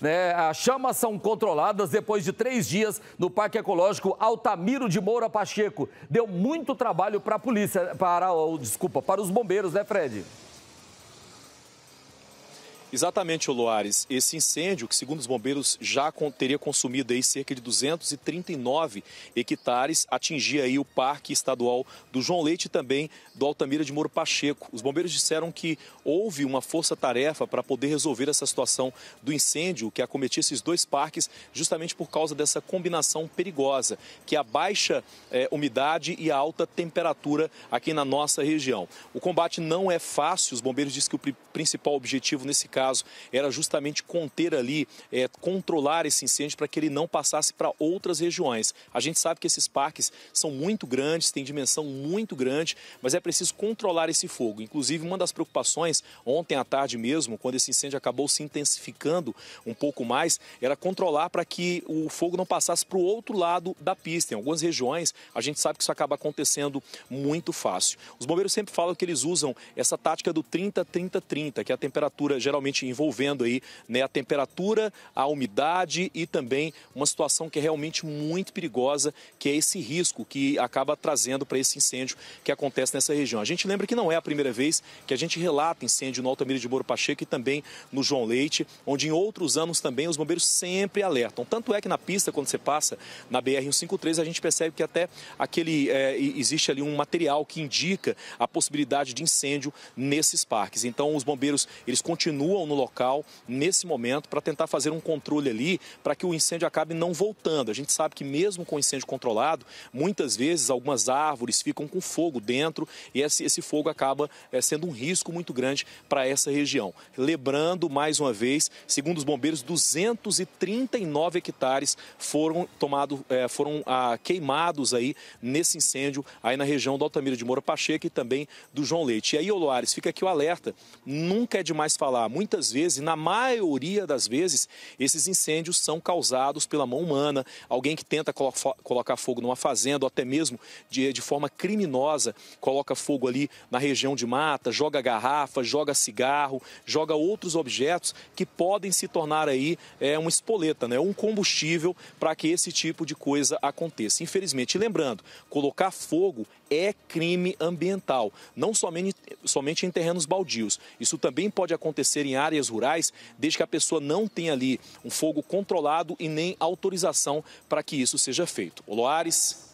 Né, as chamas são controladas depois de três dias no Parque Ecológico Altamiro de Moura Pacheco. Deu muito trabalho para a polícia, para, oh, desculpa, para os bombeiros, né, Fred? Exatamente, Oloares. Esse incêndio, que segundo os bombeiros já teria consumido aí cerca de 239 hectares, atingia aí o Parque Estadual do João Leite e também do Altamira de Moro Pacheco. Os bombeiros disseram que houve uma força-tarefa para poder resolver essa situação do incêndio que acometia esses dois parques, justamente por causa dessa combinação perigosa, que é a baixa eh, umidade e a alta temperatura aqui na nossa região. O combate não é fácil, os bombeiros dizem que o principal objetivo nesse caso caso era justamente conter ali, é, controlar esse incêndio para que ele não passasse para outras regiões. A gente sabe que esses parques são muito grandes, têm dimensão muito grande, mas é preciso controlar esse fogo. Inclusive, uma das preocupações ontem à tarde mesmo, quando esse incêndio acabou se intensificando um pouco mais, era controlar para que o fogo não passasse para o outro lado da pista. Em algumas regiões, a gente sabe que isso acaba acontecendo muito fácil. Os bombeiros sempre falam que eles usam essa tática do 30-30-30, que é a temperatura geralmente realmente envolvendo aí né, a temperatura, a umidade e também uma situação que é realmente muito perigosa, que é esse risco que acaba trazendo para esse incêndio que acontece nessa região. A gente lembra que não é a primeira vez que a gente relata incêndio no Altamira de Moro Pacheco e também no João Leite, onde em outros anos também os bombeiros sempre alertam. Tanto é que na pista, quando você passa na BR-153, a gente percebe que até aquele é, existe ali um material que indica a possibilidade de incêndio nesses parques. Então os bombeiros eles continuam no local nesse momento para tentar fazer um controle ali para que o incêndio acabe não voltando. A gente sabe que mesmo com o incêndio controlado, muitas vezes algumas árvores ficam com fogo dentro e esse, esse fogo acaba é, sendo um risco muito grande para essa região. Lembrando, mais uma vez, segundo os bombeiros, 239 hectares foram tomados, é, eh, foram ah, queimados aí nesse incêndio aí na região do Altamira de Moura Pacheco e também do João Leite. E aí, Oloares, fica aqui o alerta, nunca é demais falar, muito muitas vezes, na maioria das vezes, esses incêndios são causados pela mão humana, alguém que tenta colo colocar fogo numa fazenda, ou até mesmo de, de forma criminosa, coloca fogo ali na região de mata, joga garrafa, joga cigarro, joga outros objetos que podem se tornar aí é, uma espoleta, né? um combustível para que esse tipo de coisa aconteça. Infelizmente, e lembrando, colocar fogo é crime ambiental, não somente, somente em terrenos baldios. Isso também pode acontecer em áreas rurais, desde que a pessoa não tenha ali um fogo controlado e nem autorização para que isso seja feito. Oloares.